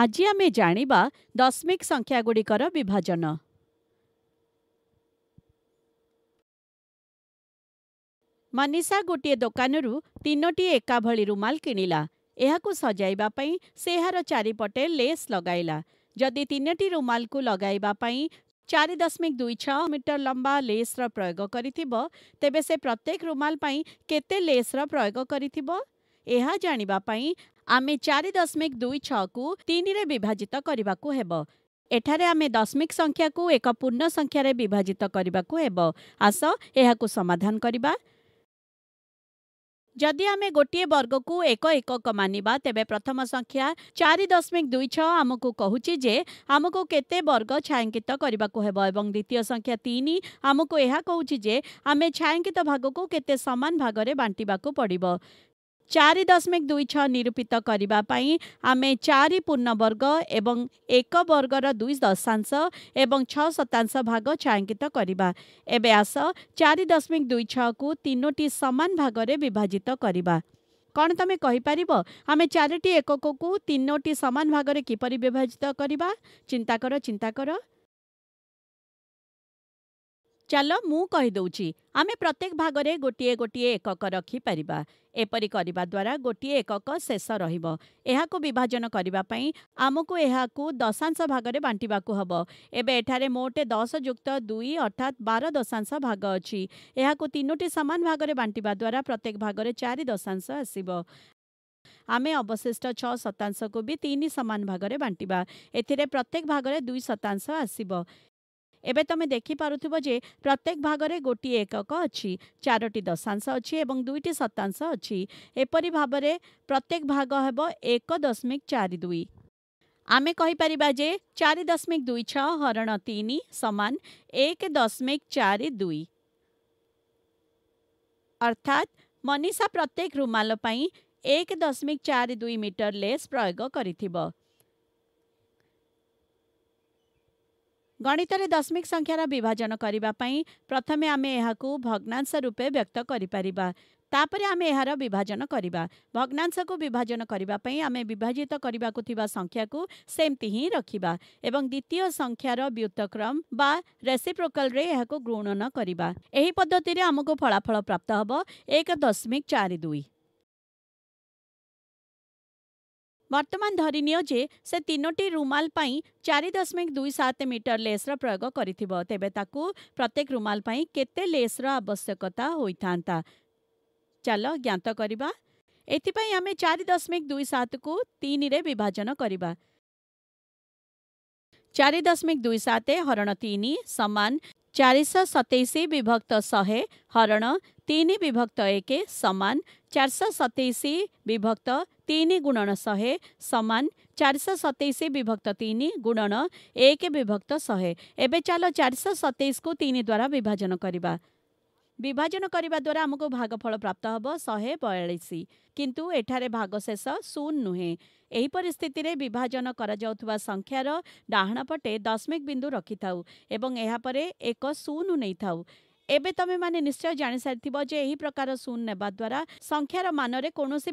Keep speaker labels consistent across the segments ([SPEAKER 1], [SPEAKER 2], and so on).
[SPEAKER 1] ଆଜି ଆମେ ଜାଣିବା ଦଶମିକ ସଂଖ୍ୟାଗୁଡ଼ିକର ବିଭାଜନ ମନୀଷା ଗୋଟିଏ ଦୋକାନରୁ ତିନୋଟି ଏକାଭଳି ରୁମାଲ କିଣିଲା ଏହାକୁ ସଜାଇବା ପାଇଁ ସେ ଏହାର ଚାରିପଟେ ଲେସ୍ ଲଗାଇଲା ଯଦି ତିନୋଟି ରୁମାଲକୁ ଲଗାଇବା ପାଇଁ ଚାରି ଦଶମିକ ଦୁଇ ଛଅ ମିଟର ଲମ୍ବା ଲେସ୍ର ପ୍ରୟୋଗ କରିଥିବ ତେବେ ସେ ପ୍ରତ୍ୟେକ ରୁମାଲ ପାଇଁ କେତେ ଲେସ୍ର ପ୍ରୟୋଗ କରିଥିବ ଏହା ଜାଣିବା ପାଇଁ ଆମେ ଚାରି ଦଶମିକ ଦୁଇ ଛଅକୁ ତିନିରେ ବିଭାଜିତ କରିବାକୁ ହେବ ଏଠାରେ ଆମେ ଦଶମିକ ସଂଖ୍ୟାକୁ ଏକ ପୂର୍ଣ୍ଣ ସଂଖ୍ୟାରେ ବିଭାଜିତ କରିବାକୁ ହେବ ଆସ ଏହାକୁ ସମାଧାନ କରିବା ଯଦି ଆମେ ଗୋଟିଏ ବର୍ଗକୁ ଏକ ଏକକ ମାନିବା ତେବେ ପ୍ରଥମ ସଂଖ୍ୟା ଚାରି ଦଶମିକ ଦୁଇ ଛଅ ଆମକୁ କହୁଛି ଯେ ଆମକୁ କେତେ ବର୍ଗ ଛାୟାଙ୍କିତ କରିବାକୁ ହେବ ଏବଂ ଦ୍ୱିତୀୟ ସଂଖ୍ୟା ତିନି ଆମକୁ ଏହା କହୁଛି ଯେ ଆମେ ଛାୟାଙ୍କିତ ଭାଗକୁ କେତେ ସମାନ ଭାଗରେ ବାଣ୍ଟିବାକୁ ପଡ଼ିବ चारि दशमिक दुई छरूपित आमे चारि पूर्ण वर्ग एवं एक वर्ग र दुई दशांश शतांश भाग छायङ्कित गर्छ चारि दशमिक दुई छु तिनोटी समान भागले विभाजित गर्नु तम आमे एकको एकक कुनोट समान भागले किप विभाजित गर् चिन्ता क चलो चल मे आमे प्रत्येक भागले गोट गोट एकक रिपारपरि गोटे एकक शेष रहनै आमकु यहाँ दशांश भागले बाटि हे एठ मोटे दस जुक्त दुई अर्थात् बार दशांश भाग अझ यहाँ तिनोटी समान भागले बाटिद्वारा प्रत्येक भाग चारि दशांश आसब आमे अवशिष्ट छ शतांशको वि तिन समान भागले बाँटि एत्येक भागर दुई शतांश आस ଏବେ ତୁମେ ଦେଖିପାରୁଥିବ ଯେ ପ୍ରତ୍ୟେକ ଭାଗରେ ଗୋଟିଏ ଏକକ ଅଛି ଚାରୋଟି ଦଶାଂଶ ଅଛି ଏବଂ ଦୁଇଟି ଶତାଂଶ ଅଛି ଏପରି ଭାବରେ ପ୍ରତ୍ୟେକ ଭାଗ ହେବ ଏକ ଦଶମିକ ଚାରି ଦୁଇ ଆମେ କହିପାରିବା ଯେ ଚାରି ଦଶମିକ ଦୁଇ ଛଅ ହରଣ ତିନି ସମାନ ଏକ ଦଶମିକ ଚାରି ଦୁଇ ଅର୍ଥାତ୍ ମନୀଷା ପ୍ରତ୍ୟେକ ରୁମାଲ ପାଇଁ ଏକ ଦଶମିକ ଚାରି ଦୁଇ ମିଟର ଲେସ୍ ପ୍ରୟୋଗ କରିଥିବ गणितले दशमिक संख्यार विभाजन पई प्रथमे आमे यु भग्नांश रूपे व्यक्त गरिपार तापर आमे एहार विभाजन गर्ग्नांशको विभाजन पई गर्ने विभाजित रखिबा एवं द्वितीय संख्यार व्युत्क्रम बा रेसिप्रोकल यहाँ गुणनकरे पद्धतिले आम फलाफल प्राप्त हे एक प्राप्त चार 1.42 ବର୍ତ୍ତମାନ ଧରିନିଅ ଯେ ସେ ତିନୋଟି ରୁମାଲ ପାଇଁ ଚାରି ଦଶମିକ ଦୁଇ ସାତ ମିଟର ଲେସ୍ର ପ୍ରୟୋଗ କରିଥିବ ତେବେ ତାକୁ ପ୍ରତ୍ୟେକ ରୁମାଲ ପାଇଁ କେତେ ଲେସ୍ର ଆବଶ୍ୟକତା ହୋଇଥାନ୍ତା ଚାଲ ଜ୍ଞାତ କରିବା ଏଥିପାଇଁ ଆମେ ଚାରି ଦଶମିକ ଦୁଇ ସାତକୁ ତିନିରେ ବିଭାଜନ କରିବା ଚାରି ଦଶମିକ ଦୁଇ ସାତ ହରଣ ତିନି ସମାନ ଚାରିଶହ ସତେଇଶ ବିଭକ୍ତ ଶହେ ହରଣ ତିନି ବିଭକ୍ତ ଏକ ସମାନ ଚାରିଶହ ସତେଇଶ ବିଭକ୍ତ तिन गुणन शे समान चारश सतैस विभक्त तिन गुणन एक विभक्त शे ए सतैस तिनद्वारा को विभाजनको द्वारा विभाजन विभाजन द्वारा आमु भागफल प्राप्त हे शयालिस कि एठ भाग शेष शून् नुहे परिस्थितिले विभाजन गरा संख्यार डाणपटे दसमिक बिन्दु रखिथाउक शूनै एबे तमे माने निश्चय जानि जे एही प्रकार सुन नेबा द्वारा संख्या रा मान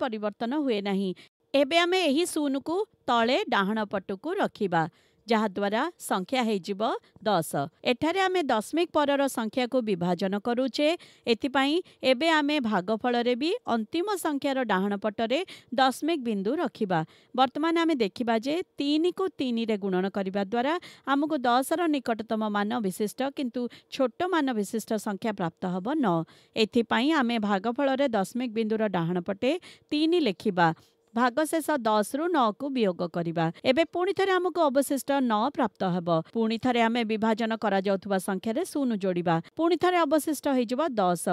[SPEAKER 1] परिवर्तन हुए नाही एबे आमे एही सुन को तळे डाहाणा पटुकु को रखिबा ଯାହାଦ୍ୱାରା ସଂଖ୍ୟା ହେଇଯିବ ଦଶ ଏଠାରେ ଆମେ ଦଶମିକ ପରର ସଂଖ୍ୟାକୁ ବିଭାଜନ କରୁଛେ ଏଥିପାଇଁ ଏବେ ଆମେ ଭାଗଫଳରେ ବି ଅନ୍ତିମ ସଂଖ୍ୟାର ଡାହାଣ ପଟରେ ଦଶମିକ ବିନ୍ଦୁ ରଖିବା ବର୍ତ୍ତମାନ ଆମେ ଦେଖିବା ଯେ ତିନିକୁ ତିନିରେ ଗୁଣନ କରିବା ଦ୍ୱାରା ଆମକୁ ଦଶର ନିକଟତମ ମାନ ବିଶିଷ୍ଟ କିନ୍ତୁ ଛୋଟ ମାନ ବିଶିଷ୍ଟ ସଂଖ୍ୟା ପ୍ରାପ୍ତ ହେବ ନଅ ଏଥିପାଇଁ ଆମେ ଭାଗଫଳରେ ଦଶମିକ ବିନ୍ଦୁର ଡାହାଣ ପଟେ ତିନି ଲେଖିବା ଭାଗଶେଷ ଦଶରୁ ନଅକୁ ବିୟୋଗ କରିବା ଏବେ ପୁଣି ଥରେ ଆମକୁ ଅବଶିଷ୍ଟ ନଅ ପ୍ରାପ୍ତ ହେବ ପୁଣି ଥରେ ଆମେ ବିଭାଜନ କରାଯାଉଥିବା ସଂଖ୍ୟାରେ ଶୂନ ଯୋଡ଼ିବା ପୁଣି ଥରେ ଅବଶିଷ୍ଟ ହୋଇଯିବ ଦଶ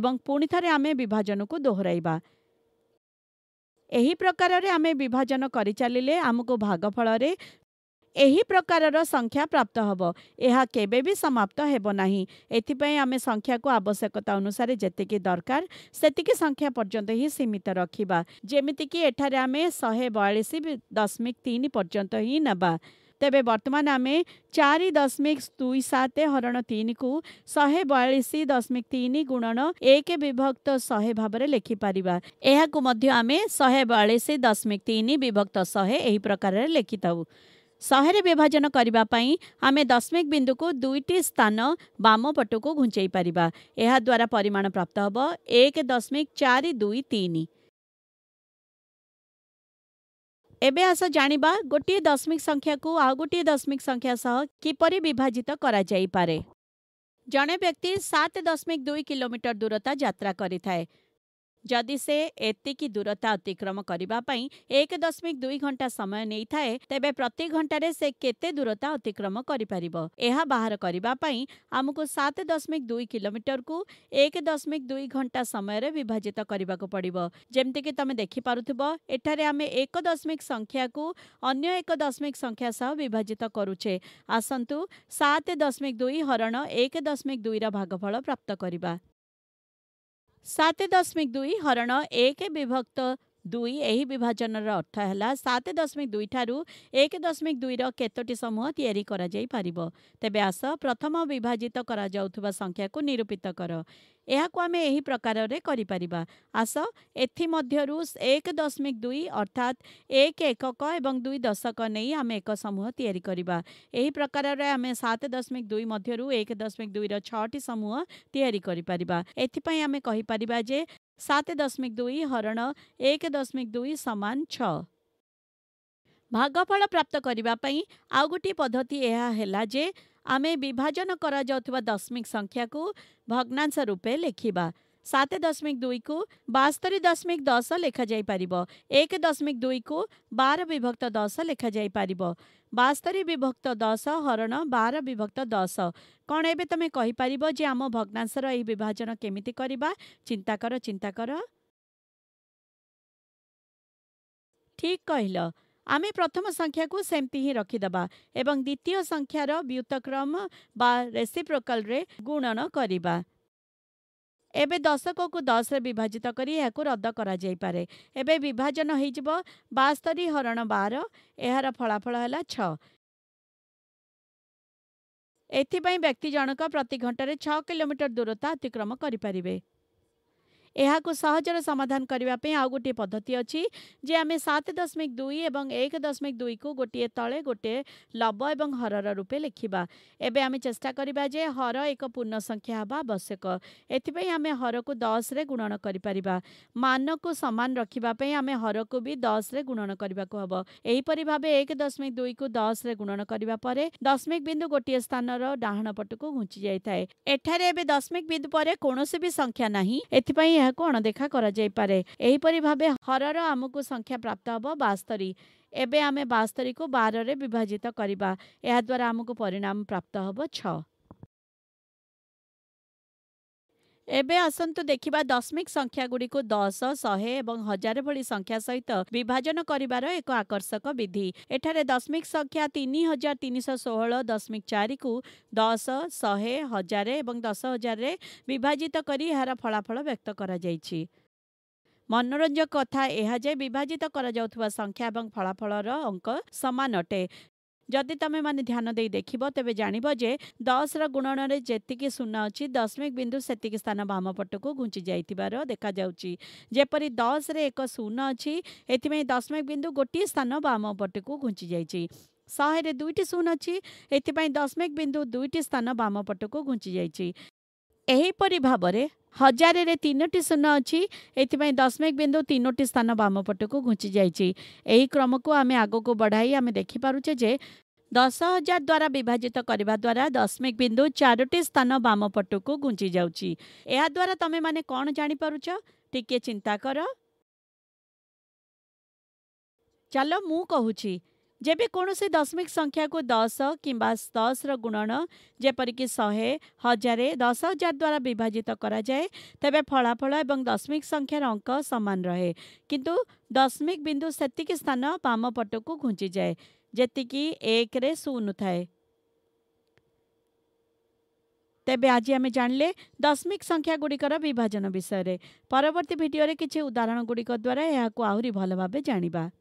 [SPEAKER 1] ଏବଂ ପୁଣି ଥରେ ଆମେ ବିଭାଜନକୁ ଦୋହରାଇବା ଏହି ପ୍ରକାରରେ ଆମେ ବିଭାଜନ କରିଚାଲିଲେ ଆମକୁ ଭାଗ ଫଳରେ ଏହି ପ୍ରକାରର ସଂଖ୍ୟା ପ୍ରାପ୍ତ ହେବ ଏହା କେବେ ବି ସମାପ୍ତ ହେବ ନାହିଁ ଏଥିପାଇଁ ଆମେ ସଂଖ୍ୟାକୁ ଆବଶ୍ୟକତା ଅନୁସାରେ ଯେତିକି ଦରକାର ସେତିକି ସଂଖ୍ୟା ପର୍ଯ୍ୟନ୍ତ ହିଁ ସୀମିତ ରଖିବା ଯେମିତିକି ଏଠାରେ ଆମେ ଶହେ ବୟାଳିଶ ଦଶମିକ ତିନି ପର୍ଯ୍ୟନ୍ତ ହିଁ ନେବା ତେବେ ବର୍ତ୍ତମାନ ଆମେ ଚାରି ଦଶମିକ ଦୁଇ ସାତ ହରଣ ତିନିକୁ ଶହେ ବୟାଳିଶ ଦଶମିକ ତିନି ଗୁଣନ ଏକ ବିଭକ୍ତ ଶହେ ଭାବରେ ଲେଖିପାରିବା ଏହାକୁ ମଧ୍ୟ ଆମେ ଶହେ ବୟାଳିଶ ଦଶମିକ ତିନି ବିଭକ୍ତ ଶହେ ଏହି ପ୍ରକାରରେ ଲେଖିଥାଉ सहे विभाजन गर्ने दशमिक को दुईटी स्थान बाम पटुको घुञ पार यहाँ परिमाण प्राप्त हे एक दशमिक चार दुई तिन एस जाँदा गोट दशमिक संख्याको आउँछ दशमिक संख्यास किप विभाजित परे जति सात दशमिक दुई किलोमिटर दूरता ज्रा गरि ଯଦି ସେ ଏତିକି ଦୂରତା ଅତିକ୍ରମ କରିବା ପାଇଁ ଏକ ଦଶମିକ ଦୁଇ ଘଣ୍ଟା ସମୟ ନେଇଥାଏ ତେବେ ପ୍ରତି ଘଣ୍ଟାରେ ସେ କେତେ ଦୂରତା ଅତିକ୍ରମ କରିପାରିବ ଏହା ବାହାର କରିବା ପାଇଁ ଆମକୁ ସାତ ଦଶମିକ ଦୁଇ କିଲୋମିଟରକୁ ଏକ ଦଶମିକ ଦୁଇ ଘଣ୍ଟା ସମୟରେ ବିଭାଜିତ କରିବାକୁ ପଡ଼ିବ ଯେମିତିକି ତମେ ଦେଖିପାରୁଥିବ ଏଠାରେ ଆମେ ଏକ ଦଶମିକ ସଂଖ୍ୟାକୁ ଅନ୍ୟ ଏକ ଦଶମିକ ସଂଖ୍ୟା ସହ ବିଭାଜିତ କରୁଛେ ଆସନ୍ତୁ ସାତ ଦଶମିକ ଦୁଇ ହରଣ ଏକ ଦଶମିକ ଦୁଇର ଭାଗଫଳ ପ୍ରାପ୍ତ କରିବା सात दशमिक दुई हरण एक विभक्त ଦୁଇ ଏହି ବିଭାଜନର ଅର୍ଥ ହେଲା ସାତ ଦଶମିକ ଦୁଇଠାରୁ ଏକ ଦଶମିକ ଦୁଇର କେତୋଟି ସମୂହ ତିଆରି କରାଯାଇପାରିବ ତେବେ ଆସ ପ୍ରଥମ ବିଭାଜିତ କରାଯାଉଥିବା ସଂଖ୍ୟାକୁ ନିରୂପିତ କର ଏହାକୁ ଆମେ ଏହି ପ୍ରକାରରେ କରିପାରିବା ଆସ ଏଥିମଧ୍ୟରୁ ଏକ ଦଶମିକ ଦୁଇ ଅର୍ଥାତ୍ ଏକ ଏକକ ଏବଂ ଦୁଇ ଦଶକ ନେଇ ଆମେ ଏକ ସମୂହ ତିଆରି କରିବା ଏହି ପ୍ରକାରରେ ଆମେ ସାତ ଦଶମିକ ଦୁଇ ମଧ୍ୟରୁ ଏକ ଦଶମିକ ଦୁଇର ଛଅଟି ସମୂହ ତିଆରି କରିପାରିବା ଏଥିପାଇଁ ଆମେ କହିପାରିବା ଯେ सात दशमिक दुई हरण एक दशमिक दुई समान छ भागफल प्राप्तै आउँ पद्धति यहाँजे आम विभाजन गरा दशमिक संख्याको भग्नांश रूपे लेख्दा सत दशमिक दुईको बास्तरी दशमिक दस लेखाइ पार एक दशमिक दुईको बार विभक्त दस लेखाइ पार ବାସ୍ତରୀ ବିଭକ୍ତ ଦଶ ହରଣ ବାର ବିଭକ୍ତ ଦଶ କ'ଣ ଏବେ ତୁମେ କହିପାରିବ ଯେ ଆମ ଭଗ୍ନାଂଶର ଏହି ବିଭାଜନ କେମିତି କରିବା ଚିନ୍ତା କର ଚିନ୍ତା କର ଠିକ୍ କହିଲ ଆମେ ପ୍ରଥମ ସଂଖ୍ୟାକୁ ସେମିତି ହିଁ ରଖିଦେବା ଏବଂ ଦ୍ୱିତୀୟ ସଂଖ୍ୟାର ବ୍ୟୁତକ୍ରମ ବା ରେସିପ୍ରୋକାଲରେ ଗୁଣନ କରିବା ଏବେ ଦଶକକୁ ଦଶରେ ବିଭାଜିତ କରି ଏହାକୁ ରଦ୍ଦ କରାଯାଇପାରେ ଏବେ ବିଭାଜନ ହୋଇଯିବ ବାସ୍ତରୀ ହରଣ ବାର ଏହାର ଫଳାଫଳ ହେଲା ଛଅ ଏଥିପାଇଁ ବ୍ୟକ୍ତି ଜଣକ ପ୍ରତି ଘଣ୍ଟାରେ ଛଅ କିଲୋମିଟର ଦୂରତା ଅତିକ୍ରମ କରିପାରିବେ यहाँ सहजर समाधान समधानी आउ गोटे पद्धति अझ जे सात दशमिक दुई एक् दशमिक दुई कु गोटे त लब रूपे रूप लेख्दा एम चेष्टा हर एक पूर्णसङ्ख्या हे आवश्यक एपी आम को दस रे गुणन गरिपर मनको समान रकिपे को भी दस रे गुणन हौ योपरि भावे एक दशमिक दुई को दस रे गुणन गर्दा दशमिक बिन्दु गोटी स्थान र डाहा पटु घुचिए दशमिक विन्दु पर संख्या नै एप्लिक ଏହାକୁ ଅଣଦେଖା କରାଯାଇପାରେ ଏହିପରି ଭାବେ ହରର ଆମକୁ ସଂଖ୍ୟା ପ୍ରାପ୍ତ ହେବ ବାସ୍ତରୀ ଏବେ ଆମେ ବାସ୍ତରୀକୁ ବାରରେ ବିଭାଜିତ କରିବା ଏହାଦ୍ୱାରା ଆମକୁ ପରିଣାମ ପ୍ରାପ୍ତ ହେବ ଛଅ ଏବେ ଆସନ୍ତୁ ଦେଖିବା ଦଶମିକ ସଂଖ୍ୟା ଗୁଡ଼ିକୁ ଦଶ ଶହେ ଏବଂ ହଜାର ଭଳି ସଂଖ୍ୟା ସହିତ ବିଭାଜନ କରିବାର ଏକ ଆକର୍ଷକ ବିଧି ଏଠାରେ ଦଶମିକ ସଂଖ୍ୟା ତିନି ହଜାର ତିନିଶହ ଷୋହଳ ଦଶମିକ ଚାରିକୁ ଦଶ ଶହେ ହଜାରେ ଏବଂ ଦଶ ହଜାରରେ ବିଭାଜିତ କରି ଏହାର ଫଳାଫଳ ବ୍ୟକ୍ତ କରାଯାଇଛି ମନୋରଞ୍ଜକ କଥା ଏହା ଯେ ବିଭାଜିତ କରାଯାଉଥିବା ସଂଖ୍ୟା ଏବଂ ଫଳାଫଳର ଅଙ୍କ ସମାନ ଅଟେ जदि मैंने ध्यान दे देख तेज जानवे दस रुणन में जीक शून अच्छी दशमिक बिंदु से स्थान बाम पट को घुंची जाइार देखा जापरी दस रे एक शून अच्छी ए दशमिक बिंदु गोटे स्थान बाम पट को घुंची जा शहे दुईट शून अच्छी एथपाई दशमिक बिंदु दुईट स्थान बाम पट को घुंच जा ଏହିପରି ଭାବରେ ହଜାରରେ ତିନୋଟି ଶୂନ ଅଛି ଏଥିପାଇଁ ଦଶମିକ ବିନ୍ଦୁ ତିନୋଟି ସ୍ଥାନ ବାମ ପଟକୁ ଘୁଞ୍ଚି ଯାଇଛି ଏହି କ୍ରମକୁ ଆମେ ଆଗକୁ ବଢ଼ାଇ ଆମେ ଦେଖିପାରୁଛେ ଯେ ଦଶ ହଜାର ଦ୍ୱାରା ବିଭାଜିତ କରିବା ଦ୍ୱାରା ଦଶମିକ ବିନ୍ଦୁ ଚାରୋଟି ସ୍ଥାନ ବାମ ପଟକୁ ଘୁଞ୍ଚି ଯାଉଛି ଏହାଦ୍ୱାରା ତମେମାନେ କ'ଣ ଜାଣିପାରୁଛ ଟିକିଏ ଚିନ୍ତା କର ଚାଲ ମୁଁ କହୁଛି जब कौन से दशमिक संख्या को दस कि दस रुणन जपरिक शहे हजार दस हजार द्वारा विभाजित कराए तेज फलाफल और दशमिक संख्यार अंक सामान रहे कि दशमिक बिंदु से स्थान बाम पट को घुंची जाए जी एक शून थाए तेज आज आम जान लें दशमिक संख्या गुड़िकर विभाजन विषय परवर्त भिडे कि उदाहरण गुड़िक द्वारा यह भल भाव जाणी